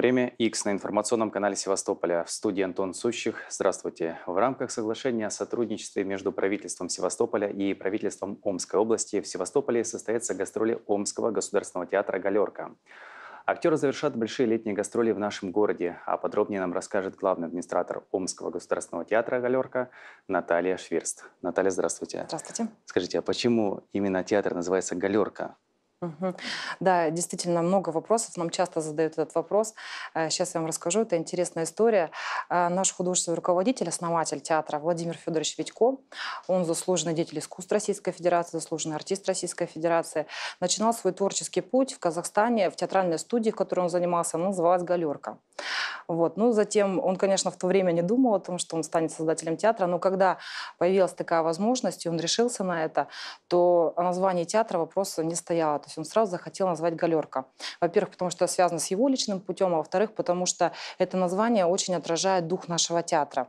время X на информационном канале Севастополя. В студии Антон Сущих. Здравствуйте. В рамках соглашения о сотрудничестве между правительством Севастополя и правительством Омской области в Севастополе состоятся гастроли Омского государственного театра «Галерка». Актеры завершат большие летние гастроли в нашем городе, а подробнее нам расскажет главный администратор Омского государственного театра «Галерка» Наталья Швирст. Наталья, здравствуйте. Здравствуйте. Скажите, а почему именно театр называется «Галерка»? Да, действительно много вопросов. Нам часто задают этот вопрос. Сейчас э, я вам расскажу. Это интересная история. Э, наш художественный руководитель, основатель театра Владимир Федорович Витько, он заслуженный деятель искусств Российской Федерации, заслуженный артист Российской Федерации, начинал свой творческий путь в Казахстане в театральной студии, в которой он занимался, она называлась «Галерка». Вот. Ну, затем он, конечно, в то время не думал о том, что он станет создателем театра, но когда появилась такая возможность, и он решился на это, то название театра вопроса не стояло есть он сразу захотел назвать «Галерка». Во-первых, потому что это связано с его личным путем, а во-вторых, потому что это название очень отражает дух нашего театра.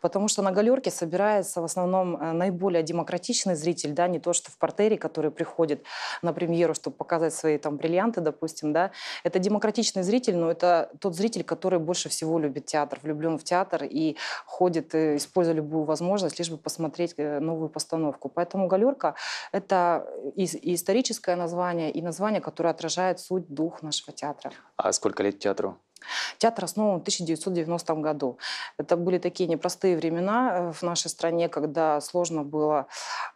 Потому что на «Галерке» собирается в основном э, наиболее демократичный зритель, да, не то, что в портере, который приходит на премьеру, чтобы показать свои там бриллианты, допустим, да. Это демократичный зритель, но это тот зритель, который больше всего любит театр, влюблен в театр и ходит, э, используя любую возможность, лишь бы посмотреть э, новую постановку. Поэтому «Галерка» — это и историческое название, название и название, которое отражает суть, дух нашего театра. А сколько лет театру? Театр основан в 1990 году. Это были такие непростые времена э, в нашей стране, когда сложно было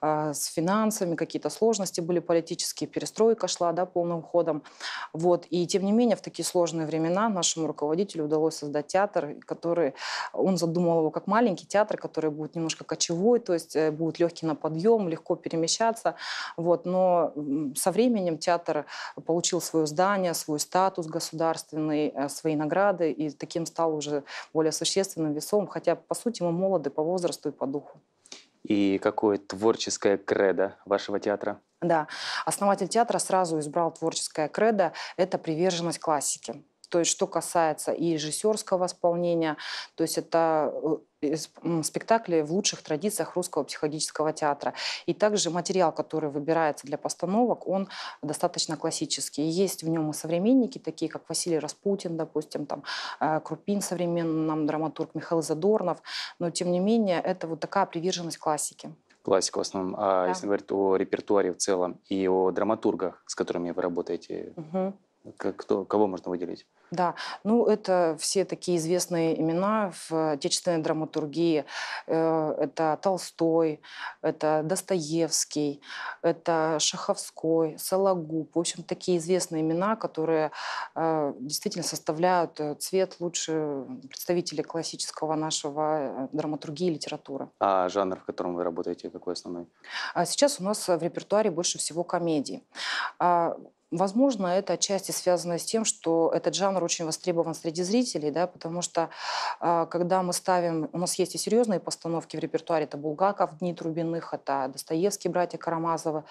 э, с финансами, какие-то сложности были политические, перестройка шла да, полным ходом. Вот. И тем не менее в такие сложные времена нашему руководителю удалось создать театр, который он задумал его как маленький театр, который будет немножко кочевой, то есть э, будет легкий на подъем, легко перемещаться. Вот. Но со временем театр получил свое здание, свой статус государственный, свои и награды, и таким стал уже более существенным весом, хотя, по сути, мы молоды по возрасту и по духу. И какое творческое кредо вашего театра? Да, основатель театра сразу избрал творческое кредо – это приверженность классике. То есть, что касается и режиссерского исполнения, то есть это э, спектакли в лучших традициях русского психологического театра. И также материал, который выбирается для постановок, он достаточно классический. Есть в нем и современники, такие как Василий Распутин, допустим, там, э, Крупин, современный нам драматург Михаил Задорнов. Но, тем не менее, это вот такая приверженность классике классика в основном. А да. если говорить о репертуаре в целом и о драматургах, с которыми вы работаете, угу. Кто, кого можно выделить? Да, ну это все такие известные имена в отечественной драматургии. Э, это Толстой, это Достоевский, это Шаховской, Сологуб. В общем, такие известные имена, которые э, действительно составляют э, цвет лучше представителей классического нашего драматургии и литературы. А жанр, в котором вы работаете, какой основной? А сейчас у нас в репертуаре больше всего комедии. А Возможно, это отчасти связано с тем, что этот жанр очень востребован среди зрителей, да, потому что а, когда мы ставим, у нас есть и серьезные постановки в репертуаре, это Булгаков, Дни Трубиных, это Достоевский, братья Карамазовы,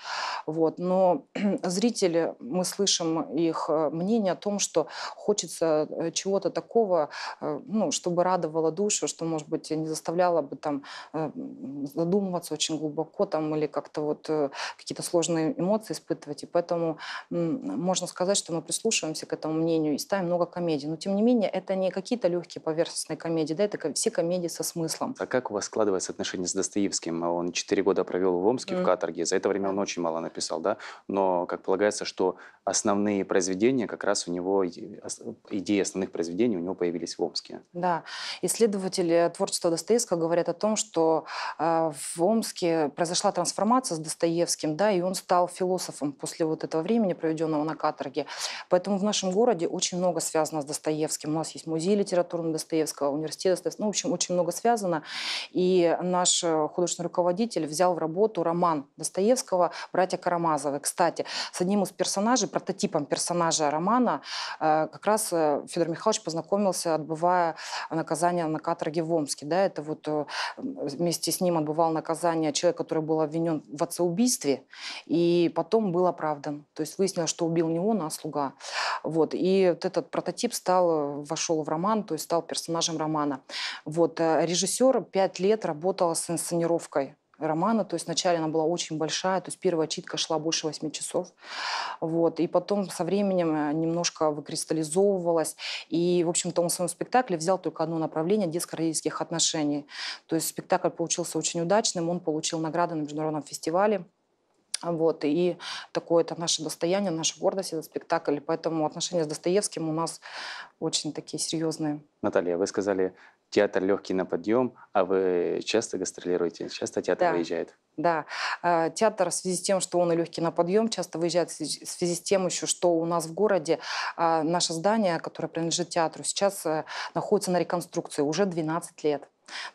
вот, но зрители, мы слышим их э, мнение о том, что хочется э, чего-то такого, э, ну, чтобы радовало душу, что, может быть, не заставляло бы там задумываться очень глубоко там или как-то вот какие-то сложные эмоции испытывать, и поэтому можно сказать, что мы прислушиваемся к этому мнению и ставим много комедий. Но, тем не менее, это не какие-то легкие поверхностные комедии, да, это все комедии со смыслом. А как у вас складывается отношение с Достоевским? Он четыре года провел в Омске, mm. в каторге. За это время он очень мало написал, да? Но, как полагается, что основные произведения, как раз у него, идеи основных произведений у него появились в Омске. Да. Исследователи творчества Достоевского говорят о том, что а, в Омске произошла трансформация с Достоевским, да, и он стал философом после вот этого времени, проведенного проведенного на каторге. Поэтому в нашем городе очень много связано с Достоевским. У нас есть музей литературного Достоевского, университет Достоевского. Ну, в общем, очень много связано. И наш э, художественный руководитель взял в работу роман Достоевского «Братья Карамазовы». Кстати, с одним из персонажей, прототипом персонажа романа, э, как раз э, Федор Михайлович познакомился, отбывая наказание на каторге в Омске. Да, это вот вместе с ним отбывал наказание человек, который был обвинен в отцеубийстве, и потом был оправдан. То есть выяснилось, что убил не он, а слуга. Вот. И вот этот прототип стал, вошел в роман, то есть стал персонажем романа. Вот. Э, Режиссер пять лет работала с инсценировкой романа, то есть вначале она была очень большая, то есть первая читка шла больше 8 часов, вот, и потом со временем э, немножко выкристаллизовывалась, и, в общем-то, он в своем спектакле взял только одно направление – детско-родительских отношений, то есть спектакль получился очень удачным, он получил награды на международном фестивале, а, вот, и такое это наше достояние, наша гордость, это спектакль. Поэтому отношения с Достоевским у нас очень такие серьезные. Наталья, вы сказали, театр легкий на подъем, а вы часто гастролируете? Часто театр да. выезжает? Да. А, театр в связи с тем, что он и легкий на подъем, часто выезжает в связи с тем еще, что у нас в городе а, наше здание, которое принадлежит театру, сейчас э, находится на реконструкции уже 12 лет.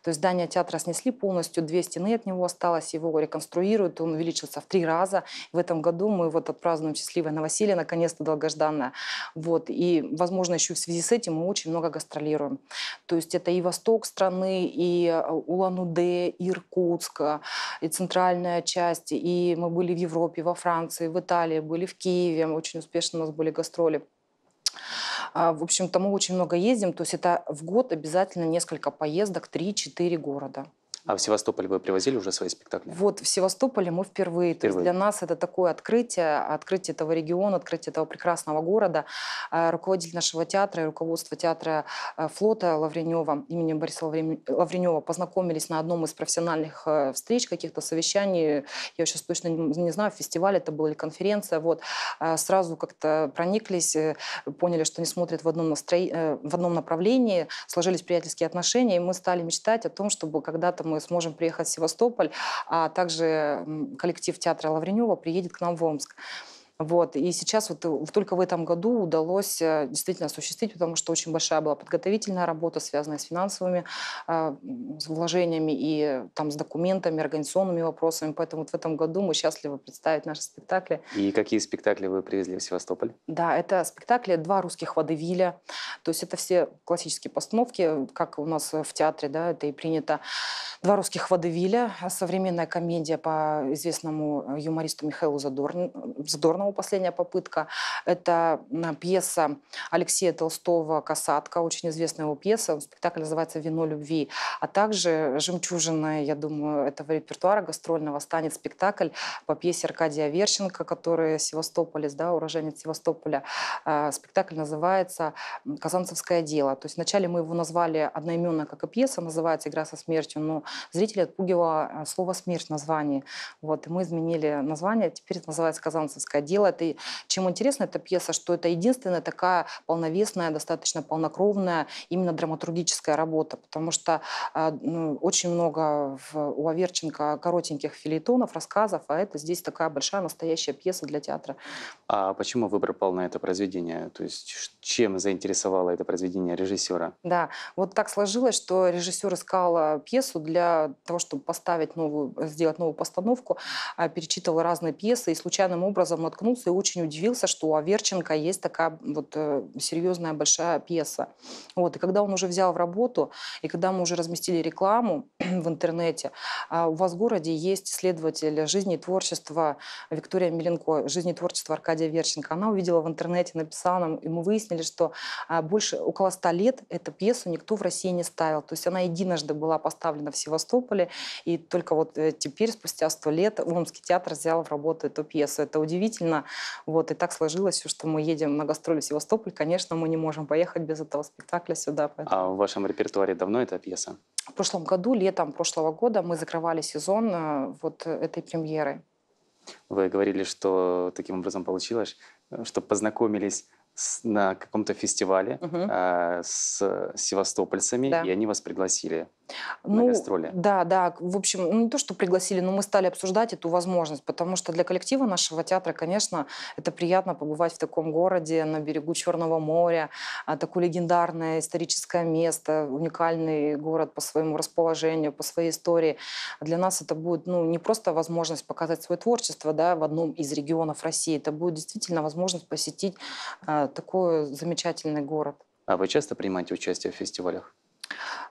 То есть здание театра снесли полностью, две стены от него осталось, его реконструируют, он увеличился в три раза. В этом году мы вот отпразднуем счастливое новоселье, наконец-то долгожданное. Вот. И, возможно, еще в связи с этим мы очень много гастролируем. То есть это и восток страны, и э, Улан-Удэ, и Иркутск, и центральная часть. И мы были в Европе, во Франции, в Италии, были в Киеве. Очень успешно у нас были гастроли. А, в общем-то, мы очень много ездим, то есть это в год обязательно несколько поездок, 3-4 города. А в Севастополь вы привозили уже свои спектакли? Вот, в Севастополе мы впервые. впервые. То есть для нас это такое открытие, открытие этого региона, открытие этого прекрасного города. А, руководитель нашего театра и руководство театра а, флота Лавренева, имени Бориса Лавренева, познакомились на одном из профессиональных а, встреч, каких-то совещаний, я сейчас точно не знаю, фестиваль это был или конференция, вот. Сразу как-то прониклись, э, поняли, что не смотрят в одном, настро... Э, в одном направлении, сложились приятельские отношения, и мы стали мечтать о том, чтобы когда-то мы сможем приехать в Севастополь, а также коллектив театра Лавренева приедет к нам в Омск. Вот. И сейчас вот э, только в этом году удалось э, действительно осуществить, потому что очень большая была подготовительная работа, связанная с финансовыми э, с вложениями и там с документами, организационными вопросами. Поэтому вот в этом году мы счастливы представить наши спектакли. И какие спектакли вы привезли в Севастополь? Да, это спектакли «Два русских водевиля». То есть это все классические постановки, как у нас в театре, да, это и принято. «Два русских водевиля», современная комедия по известному юмористу Михаилу Задорн... Задорнову, его ну, последняя попытка. Это пьеса Алексея Толстого «Касатка», очень известная его пьеса. Спектакль называется «Вино любви». А также жемчужина, я думаю, этого репертуара гастрольного станет спектакль по пьесе Аркадия Верченко, который севастополец, да, уроженец Севастополя. А, спектакль называется «Казанцевское дело». То есть вначале мы его назвали одноименно, как и пьеса, называется «Игра со смертью», но зрители отпугивало а, слово «смерть» в названии. Вот, и мы изменили название, теперь это называется «Казанцевское дело» дело. Это, чем интересна эта пьеса, что это единственная такая полновесная, достаточно полнокровная именно драматургическая работа, потому что э, очень много в, у Аверченко коротеньких филейтонов, рассказов, а это здесь такая большая настоящая пьеса для театра. А почему выбор пал на это произведение? То есть чем заинтересовало это произведение режиссера? Да, вот так сложилось, что режиссер искал а, пьесу для того, чтобы поставить новую, сделать новую постановку, а, перечитывал разные пьесы и случайным образом наткнулся и очень удивился, что у Аверченко есть такая вот э, серьезная большая пьеса. Вот, и когда он уже взял в работу, и когда мы уже разместили рекламу в интернете, а, у вас в городе есть исследователь жизни и творчества Виктория Миленко, жизни и творчества Аркадия Верченко. Она увидела в интернете, написала нам, и мы выяснили, поняли, что а, больше около ста лет эту пьесу никто в России не ставил. То есть она единожды была поставлена в Севастополе, и только вот э, теперь, спустя сто лет, Омский театр взял в работу эту пьесу. Это удивительно. Вот, и так сложилось, что мы едем на гастроли в Севастополь. Конечно, мы не можем поехать без этого спектакля сюда. А поэтому... А в вашем репертуаре давно эта пьеса? В прошлом году, летом прошлого года, мы закрывали сезон э, вот этой премьеры. Вы говорили, что таким образом получилось, э, что познакомились с, на каком-то фестивале угу. э, с севастопольцами, да. и они вас пригласили ну, гастроли. Да, да. В общем, ну, не то, что пригласили, но мы стали обсуждать эту возможность, потому что для коллектива нашего театра, конечно, это приятно побывать в таком городе на берегу Черного моря, а, такое легендарное историческое место, уникальный город по своему расположению, по своей истории. Для нас это будет ну, не просто возможность показать свое творчество да, в одном из регионов России, это будет действительно возможность посетить э, такой замечательный город. А вы часто принимаете участие в фестивалях?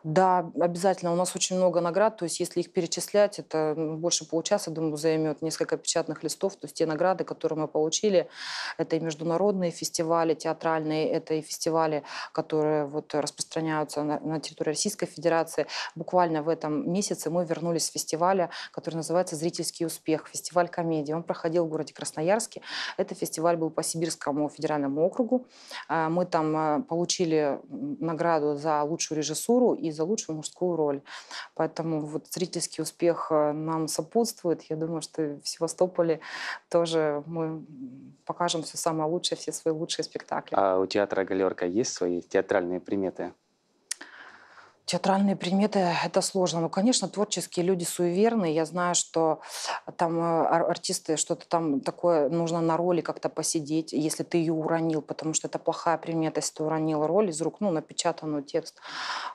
Да, обязательно. У нас очень много наград, то есть если их перечислять, это ну, больше получаса, думаю, займет несколько печатных листов. То есть те награды, которые мы получили, это и международные фестивали театральные, это и фестивали, которые вот распространяются на, на территории Российской Федерации. Буквально в этом месяце мы вернулись с фестиваля, который называется «Зрительский успех», фестиваль комедии. Он проходил в городе Красноярске. Это фестиваль был по Сибирскому федеральному округу. А, мы там а, получили награду за лучшую режиссуру и и за лучшую мужскую роль. Поэтому вот зрительский успех э, нам сопутствует. Я думаю, что в Севастополе тоже мы покажем все самое лучшее, все свои лучшие спектакли. А у театра «Галерка» есть свои театральные приметы? Театральные приметы – это сложно. Ну, конечно, творческие люди суеверные. Я знаю, что э, там э, артисты что-то там такое нужно на роли как-то посидеть, если ты ее уронил, потому что это плохая примета, если ты уронил роль из рук, ну, напечатанную текст.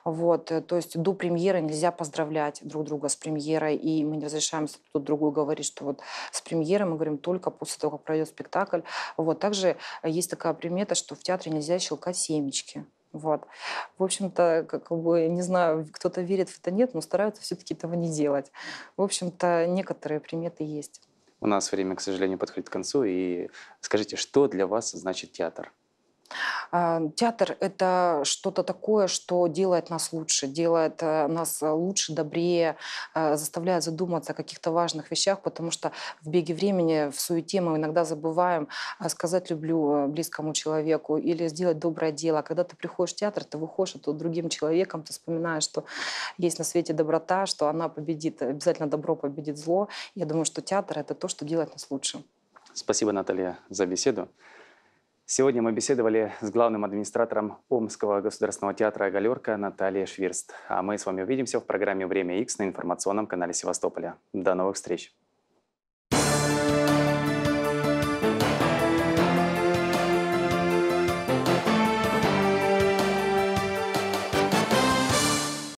Вот. Э, то есть до премьеры нельзя поздравлять друг друга с премьерой, и мы не разрешаем тут другую говорить, что вот с премьерой мы говорим только после того, как пройдет спектакль. Вот. Также есть такая примета, что в театре нельзя щелкать семечки. Вот. В общем-то, как бы, не знаю, кто-то верит в это, нет, но стараются все-таки этого не делать. В общем-то, некоторые приметы есть. У нас время, к сожалению, подходит к концу. И скажите, что для вас значит театр? А, театр – это что-то такое, что делает нас лучше, делает э, нас э, лучше, добрее, э, заставляет задуматься о каких-то важных вещах, потому что в беге времени, в суете мы иногда забываем сказать «люблю» близкому человеку или сделать доброе дело. А когда ты приходишь в театр, ты выходишь оттуда а другим человеком, ты вспоминаешь, что есть на свете доброта, что она победит, обязательно добро победит зло. Я думаю, что театр – это то, что делает нас лучше. Спасибо, Наталья, за беседу. Сегодня мы беседовали с главным администратором Омского государственного театра «Галерка» Натальей Швирст. А мы с вами увидимся в программе «Время X» на информационном канале Севастополя. До новых встреч!